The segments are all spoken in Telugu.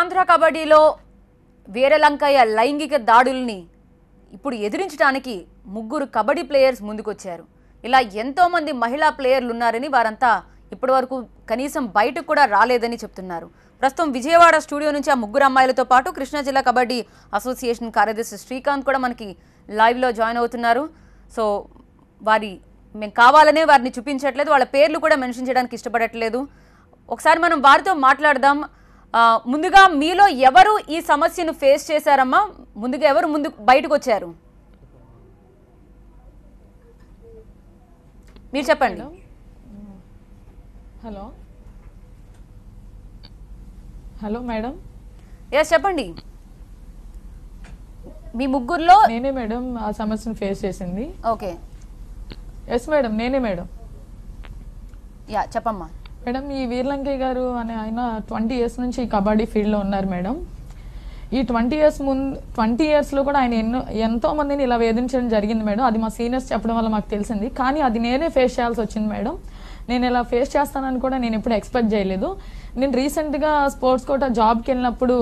ఆంధ్ర కబడ్డీలో వీరలంకయ్య లైంగిక దాడుల్ని ఇప్పుడు ఎదిరించడానికి ముగ్గురు కబడ్డీ ప్లేయర్స్ ముందుకొచ్చారు ఇలా ఎంతోమంది మహిళా ప్లేయర్లు ఉన్నారని వారంతా ఇప్పటి వరకు కనీసం బయటకు కూడా రాలేదని చెప్తున్నారు ప్రస్తుతం విజయవాడ స్టూడియో నుంచి ఆ ముగ్గురు అమ్మాయిలతో పాటు కృష్ణా జిల్లా కబడ్డీ అసోసియేషన్ కార్యదర్శి శ్రీకాంత్ కూడా మనకి లైవ్లో జాయిన్ అవుతున్నారు సో వారి మేము కావాలనే వారిని చూపించట్లేదు వాళ్ళ పేర్లు కూడా మెన్షన్ చేయడానికి ఇష్టపడట్లేదు ఒకసారి మనం వారితో మాట్లాడదాం ముందుగా మీలో ఎవరు ఈ సమస్యను ఫేస్ చేశారమ్మా ముందుగా ఎవరు ముందు బయటకు వచ్చారు మీరు చెప్పండి హలో హలో మేడం ఎస్ చెప్పండి మీ ముగ్గురులో నేనే మేడం ఆ సమస్యను ఫేస్ చేసింది ఓకే ఎస్ మేడం నేనే మేడం యా చెప్పమ్మా మేడం ఈ వీర్లంకే గారు అనే ఆయన ట్వంటీ ఇయర్స్ నుంచి కబడ్డీ ఫీల్డ్లో ఉన్నారు మేడం ఈ ట్వంటీ ఇయర్స్ ముందు ట్వంటీ ఇయర్స్లో కూడా ఆయన ఎన్నో ఎంతో మందిని ఇలా వేధించడం జరిగింది మేడం అది మా సీనియర్స్ చెప్పడం వల్ల మాకు తెలిసింది కానీ అది నేనే ఫేస్ చేయాల్సి వచ్చింది మేడం నేను ఇలా ఫేస్ చేస్తానని కూడా నేను ఎప్పుడు ఎక్స్పెక్ట్ చేయలేదు నేను రీసెంట్గా స్పోర్ట్స్ కోట జాబ్కి వెళ్ళినప్పుడు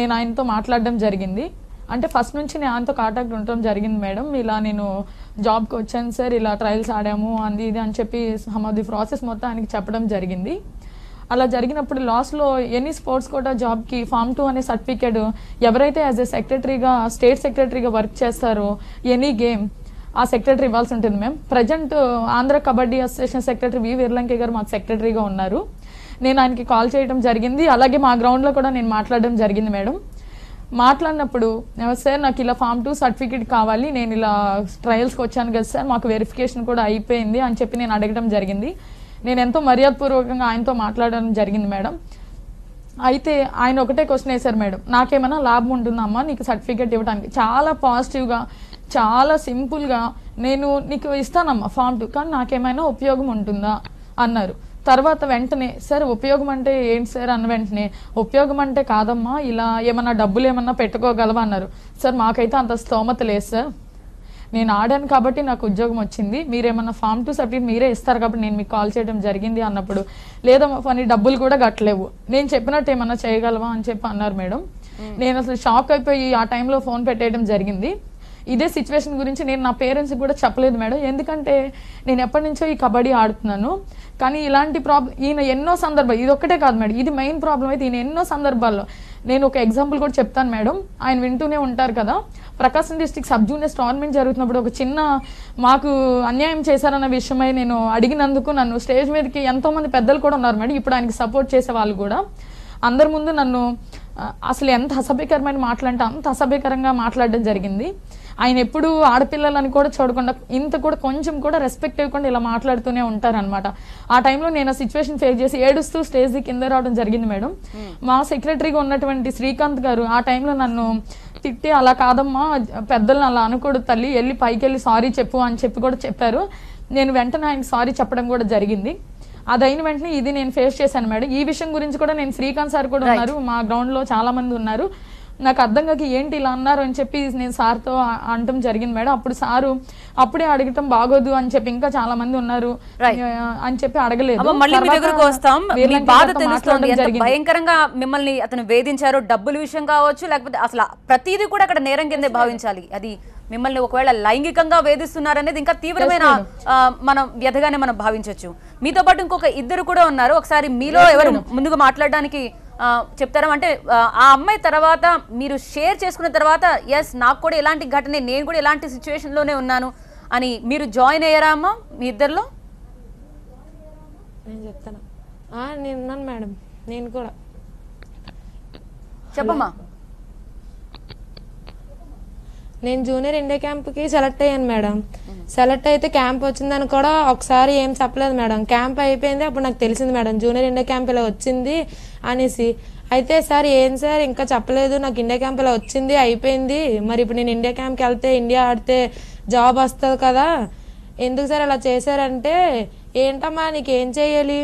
నేను ఆయనతో మాట్లాడడం జరిగింది అంటే ఫస్ట్ నుంచి నేను ఆయనతో కాంటాక్ట్ ఉండటం జరిగింది మేడం ఇలా నేను జాబ్కి వచ్చాను సార్ ఇలా ట్రయల్స్ ఆడాము అంది ఇది అని చెప్పి సమ్ ఆఫ్ ది ప్రాసెస్ మొత్తం ఆయనకి చెప్పడం జరిగింది అలా జరిగినప్పుడు లాస్ట్లో ఎనీ స్పోర్ట్స్ కోటా జాబ్కి ఫామ్ టూ అనే సర్టిఫికేట్ ఎవరైతే యాజ్ ఎ సెక్రటరీగా స్టేట్ సెక్రటరీగా వర్క్ చేస్తారో ఎనీ గేమ్ ఆ సెక్రటరీ ఇవ్వాల్సి ఉంటుంది ma'am present Andhra kabaddi association secretary V విర్లంకే గారు మాకు సెక్రటరీగా ఉన్నారు నేను ఆయనకి కాల్ చేయడం జరిగింది అలాగే మా గ్రౌండ్లో కూడా నేను మాట్లాడడం జరిగింది మేడం మాట్లాడినప్పుడు సార్ నాకు ఇలా ఫామ్ టూ సర్టిఫికేట్ కావాలి నేను ఇలా ట్రయల్స్కి వచ్చాను కదా సార్ మాకు వెరిఫికేషన్ కూడా అయిపోయింది అని చెప్పి నేను అడగడం జరిగింది నేను ఎంతో మర్యాదపూర్వకంగా ఆయనతో మాట్లాడడం జరిగింది మేడం అయితే ఆయన ఒకటే క్వశ్చన్ వేశారు మేడం నాకేమైనా లాభం ఉంటుందమ్మా నీకు సర్టిఫికేట్ ఇవ్వడానికి చాలా పాజిటివ్గా చాలా సింపుల్గా నేను నీకు ఇస్తానమ్మా ఫామ్ టూ కానీ నాకేమైనా ఉపయోగం ఉంటుందా అన్నారు తర్వాత వెంటనే సార్ ఉపయోగం అంటే ఏంటి సార్ అన్న వెంటనే ఉపయోగం అంటే కాదమ్మా ఇలా ఏమన్నా డబ్బులు ఏమన్నా పెట్టుకోగలవా అన్నారు సార్ మాకైతే అంత స్తోమత లేదు సార్ నేను ఆడాను కాబట్టి నాకు ఉద్యోగం వచ్చింది మీరేమన్నా ఫామ్ టు సర్టిఫికేట్ మీరే ఇస్తారు కాబట్టి నేను మీకు కాల్ చేయడం జరిగింది అన్నప్పుడు లేదమ్మా ఫనీ డబ్బులు కూడా కట్టలేవు నేను చెప్పినట్టు ఏమన్నా చేయగలవా అని చెప్పి అన్నారు మేడం నేను అసలు షాక్ అయిపోయి ఆ టైంలో ఫోన్ పెట్టేయడం జరిగింది ఇదే సిచ్యువేషన్ గురించి నేను నా పేరెంట్స్కి కూడా చెప్పలేదు మేడం ఎందుకంటే నేను ఎప్పటి నుంచో ఈ కబడ్డీ ఆడుతున్నాను కానీ ఇలాంటి ప్రాబ్లం ఈయన ఎన్నో సందర్భాలు ఇది ఒక్కటే కాదు మేడం ఇది మెయిన్ ప్రాబ్లం అయితే ఈయన ఎన్నో సందర్భాల్లో నేను ఒక ఎగ్జాంపుల్ కూడా చెప్తాను మేడం ఆయన వింటూనే ఉంటారు కదా Prakasam district sub juniors tournament జరుగుతున్నప్పుడు ఒక చిన్న మాకు అన్యాయం చేశారన్న విషయమై నేను అడిగినందుకు నన్ను స్టేజ్ మీదకి ఎంతోమంది పెద్దలు కూడా ఉన్నారు మేడం ఇప్పుడు ఆయనకి సపోర్ట్ చేసే వాళ్ళు కూడా అందరి ముందు నన్ను అసలు ఎంత అసభ్యకరమైన మాటలంటే అంత అసభ్యకరంగా మాట్లాడడం జరిగింది ఆయన ఎప్పుడు ఆడపిల్లలని కూడా చూడకుండా ఇంత కూడా కొంచెం కూడా రెస్పెక్ట్ ఇవ్వకుండా ఇలా మాట్లాడుతూనే ఉంటారనమాట ఆ టైంలో నేను ఆ సిచ్యువేషన్ ఫేస్ చేసి ఏడుస్తూ స్టేజ్ కింద రావడం జరిగింది మేడం మా సెక్రటరీగా ఉన్నటువంటి శ్రీకాంత్ గారు ఆ టైంలో నన్ను తిట్టి అలా కాదమ్మా పెద్దలను అలా అనుకోడు తల్లి వెళ్ళి పైకి వెళ్ళి సారీ చెప్పు అని చెప్పి కూడా చెప్పారు నేను వెంటనే ఆయనకి సారీ చెప్పడం కూడా జరిగింది అదైన వెంటనే ఇది నేను ఫేస్ చేశాను మేడం ఈ విషయం గురించి కూడా నేను శ్రీకాంత్ సార్ కూడా ఉన్నారు మా గ్రౌండ్ లో చాలా మంది ఉన్నారు నాకు అర్థం కాక ఏంటి ఇలా అన్నారు అని చెప్పి నేను సార్తో అంటం జరిగింది మేడం అప్పుడు సారు అప్పుడే అడగటం బాగోదు అని చెప్పి ఇంకా చాలా మంది ఉన్నారు అని చెప్పి అడగలేదు మళ్ళీ మీ వస్తాం భయంకరంగా మిమ్మల్ని అతను వేధించారు డబ్బుల విషయం కావచ్చు లేకపోతే అసలు ప్రతిదీ కూడా అక్కడ నేరం కింద భావించాలి అది మిమ్మల్ని ఒకవేళ లైంగికంగా వేధిస్తున్నారనేది ఇంకా తీవ్రమైన మనం వ్యధగానే మనం భావించవచ్చు మీతో పాటు ఇంకొక ఇద్దరు కూడా ఉన్నారు ఒకసారి మీలో ఎవరు ముందుగా మాట్లాడడానికి చెప్తారా అంటే ఆ అమ్మాయి తర్వాత మీరు షేర్ చేసుకున్న తర్వాత ఎస్ నాకు కూడా ఎలాంటి ఘటన నేను కూడా ఎలాంటి సిచ్యువేషన్లోనే ఉన్నాను అని మీరు జాయిన్ అయ్యారా అమ్మా మీ ఇద్దరులో నేను చెప్తాను నేను ఉన్నాను మేడం నేను కూడా చెప్పమ్మా నేను జూనియర్ ఇండియా క్యాంప్కి సెలెక్ట్ అయ్యాను మేడం సెలెక్ట్ అయితే క్యాంప్ వచ్చిందని కూడా ఒకసారి ఏం చెప్పలేదు మేడం క్యాంప్ అయిపోయింది అప్పుడు నాకు తెలిసింది మేడం జూనియర్ ఇండియా క్యాంప్ ఇలా వచ్చింది అనేసి అయితే సార్ ఏం సార్ ఇంకా చెప్పలేదు నాకు ఇండియా క్యాంప్ ఇలా వచ్చింది అయిపోయింది మరి ఇప్పుడు నేను ఇండియా క్యాంప్కి వెళ్తే ఇండియా ఆడితే జాబ్ వస్తుంది కదా ఎందుకు సార్ అలా చేశారంటే ఏంటమ్మా నీకు ఏం చేయాలి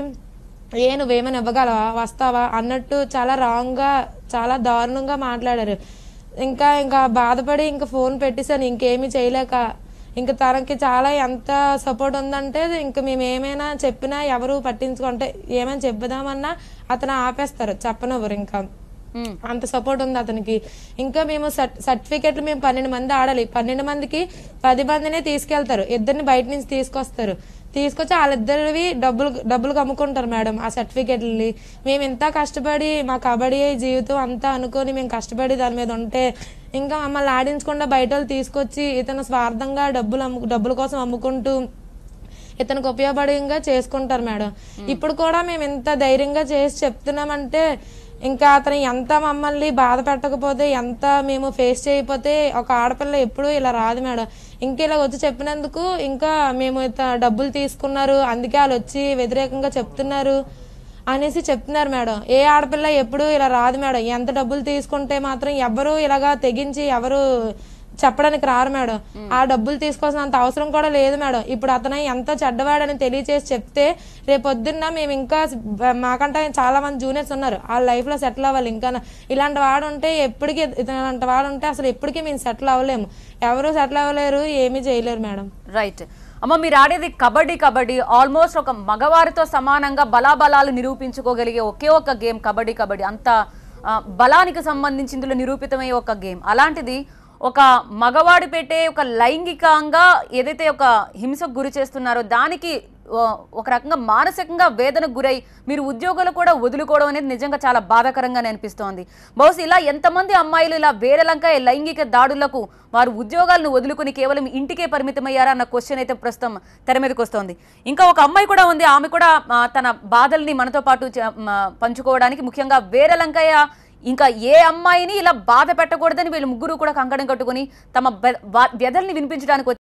ఏ నువ్వేమైనా ఇవ్వగలవా వస్తావా అన్నట్టు చాలా రాంగ్గా చాలా దారుణంగా మాట్లాడారు ఇంకా ఇంకా బాధపడి ఇంకా ఫోన్ పెట్టేశాను ఇంకేమీ చేయలేక ఇంకా తనకి చాలా ఎంత సపోర్ట్ ఉందంటే ఇంక మేము ఏమైనా చెప్పినా ఎవరు పట్టించుకుంటే ఏమైనా చెప్పుదామన్నా అతను ఆపేస్తారు చెప్పనవ్వరు ఇంకా అంత సపోర్ట్ ఉంది అతనికి ఇంకా మేము సర్టిఫికెట్లు మేము పన్నెండు మంది ఆడాలి పన్నెండు మందికి పది మందినే తీసుకెళ్తారు ఇద్దరిని బయట నుంచి తీసుకొస్తారు తీసుకొచ్చి వాళ్ళిద్దరివి డబ్బులు డబ్బులు అమ్ముకుంటారు మేడం ఆ సర్టిఫికెట్లని మేము ఇంత కష్టపడి మా కబడ్డీ జీవితం అంతా అనుకొని మేము కష్టపడి దాని మీద ఉంటే ఇంకా మమ్మల్ని ఆడించకుండా బయట వాళ్ళు తీసుకొచ్చి ఇతను స్వార్థంగా డబ్బులు అమ్ము డబ్బుల కోసం అమ్ముకుంటూ ఇతనికి ఉపయోగపడంగా చేసుకుంటారు మేడం ఇప్పుడు కూడా మేము ఇంత ధైర్యంగా చేసి చెప్తున్నామంటే ఇంకా అతను ఎంత మమ్మల్ని బాధ పెట్టకపోతే ఎంత మేము ఫేస్ చేయకపోతే ఒక ఆడపిల్ల ఎప్పుడు ఇలా రాదు మేడం ఇంకా ఇలా వచ్చి చెప్పినందుకు ఇంకా మేము డబ్బులు తీసుకున్నారు అందుకే వాళ్ళు వచ్చి వ్యతిరేకంగా చెప్తున్నారు అనేసి చెప్తున్నారు మేడం ఏ ఆడపిల్ల ఎప్పుడు ఇలా రాదు మేడం ఎంత డబ్బులు తీసుకుంటే మాత్రం ఎవరు ఇలాగా తెగించి ఎవరు చెప్పడానికి రారు మేడం ఆ డబ్బులు అంత అవసరం కూడా లేదు మేడం ఇప్పుడు అతను ఎంత చెడ్డవాడని తెలియచేసి చెప్తే రేపొద్దున్న మేము ఇంకా మాకంటే చాలా మంది జూనియర్స్ ఉన్నారు ఆ లైఫ్ లో సెటిల్ అవ్వాలి ఇంకా ఇలాంటి వాడు ఉంటే ఎప్పటికీ ఇలాంటి వాడు ఉంటే అసలు ఎప్పటికీ మేము సెటిల్ అవ్వలేము ఎవరు సెటిల్ అవ్వలేరు ఏమీ చేయలేరు మేడం రైట్ అమ్మ మీరు ఆడేది కబడ్డీ కబడ్డీ ఆల్మోస్ట్ ఒక మగవారితో సమానంగా బలాబలాలు నిరూపించుకోగలిగే ఒకే ఒక గేమ్ కబడ్డీ కబడ్డీ అంత బలానికి సంబంధించి ఇందులో నిరూపితమయ్యే ఒక గేమ్ అలాంటిది ఒక మగవాడు పెట్టే ఒక లైంగికంగా ఏదైతే ఒక హింసకు గురి చేస్తున్నారో దానికి ఒక రకంగా మానసికంగా వేదనకు గురై మీరు ఉద్యోగాలు కూడా వదులుకోవడం అనేది నిజంగా చాలా బాధాకరంగా అనిపిస్తోంది బహుశా ఇలా ఎంతమంది అమ్మాయిలు ఇలా వేరలంక లైంగిక దాడులకు వారు ఉద్యోగాలను వదులుకుని కేవలం ఇంటికే పరిమితమయ్యారా అన్న క్వశ్చన్ అయితే ప్రస్తుతం తెర మీదకి వస్తోంది ఇంకా ఒక అమ్మాయి కూడా ఉంది ఆమె కూడా తన బాధల్ని మనతో పాటు పంచుకోవడానికి ముఖ్యంగా వేరలంకయ్య ఇంకా ఏ అమ్మాయిని ఇలా బాధ పెట్టకూడదని వీళ్ళు ముగ్గురు కూడా కంకణం కట్టుకుని తమ వ్యధల్ని వినిపించడానికి